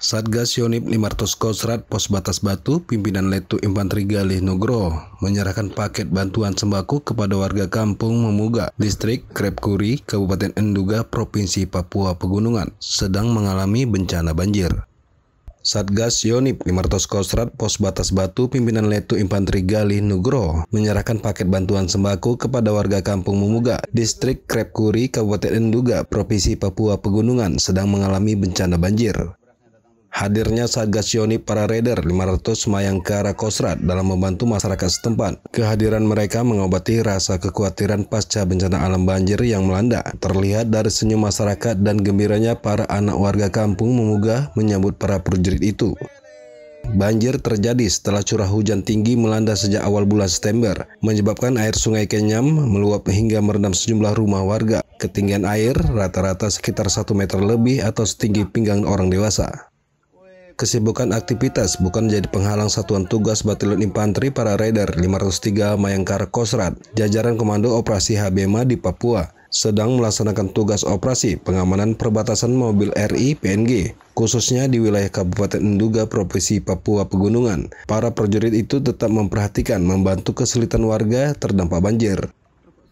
Satgas Yonip 500 Kosrat Pos Batas Batu, pimpinan Letu Infanteri Galih Nugro, menyerahkan paket bantuan sembako kepada warga kampung Memuga, distrik Krepkuri, Kabupaten Enduga, Provinsi Papua Pegunungan, sedang mengalami bencana banjir. Satgas Yonip 500 Kosrat Pos Batas Batu pimpinan Letu Infanteri Galih Nugro menyerahkan paket bantuan sembako kepada warga kampung Memuga, Distrik Krepkuri, Kabupaten Enduga, Provinsi Papua Pegunungan sedang mengalami bencana banjir. Hadirnya Satgas Yoni para raider 500 Mayangkara Kosrat dalam membantu masyarakat setempat. Kehadiran mereka mengobati rasa kekhawatiran pasca bencana alam banjir yang melanda. Terlihat dari senyum masyarakat dan gembiranya para anak warga kampung memugah menyambut para prajurit itu. Banjir terjadi setelah curah hujan tinggi melanda sejak awal bulan September, menyebabkan air sungai Kenyam meluap hingga merendam sejumlah rumah warga. Ketinggian air rata-rata sekitar 1 meter lebih atau setinggi pinggang orang dewasa. Kesibukan aktivitas bukan jadi penghalang satuan tugas Batalion Infanteri para Raider 503 Mayangkar Kosrat, jajaran Komando Operasi HBMA di Papua, sedang melaksanakan tugas operasi pengamanan perbatasan mobil RI PNG, khususnya di wilayah Kabupaten Nduga, Provinsi Papua Pegunungan. Para prajurit itu tetap memperhatikan membantu kesulitan warga terdampak banjir.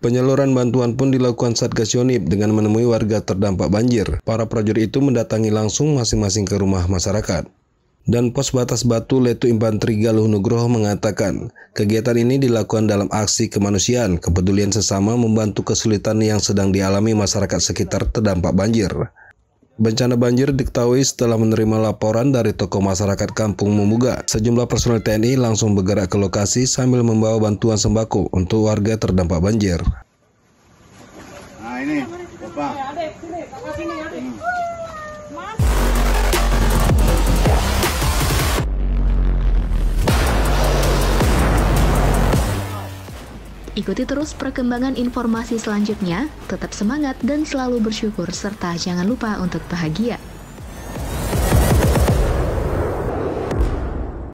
Penyaluran bantuan pun dilakukan Satgas Yonip dengan menemui warga terdampak banjir. Para prajurit itu mendatangi langsung masing-masing ke rumah masyarakat dan pos batas batu Letu Impan Galuh Nugroho mengatakan, kegiatan ini dilakukan dalam aksi kemanusiaan, kepedulian sesama membantu kesulitan yang sedang dialami masyarakat sekitar terdampak banjir. Bencana banjir diketahui setelah menerima laporan dari tokoh masyarakat Kampung Mumuga. Sejumlah personel TNI langsung bergerak ke lokasi sambil membawa bantuan sembako untuk warga terdampak banjir. Nah ini, Bapak. Ya, sini, Hmm. Ikuti terus perkembangan informasi selanjutnya, tetap semangat dan selalu bersyukur serta jangan lupa untuk bahagia.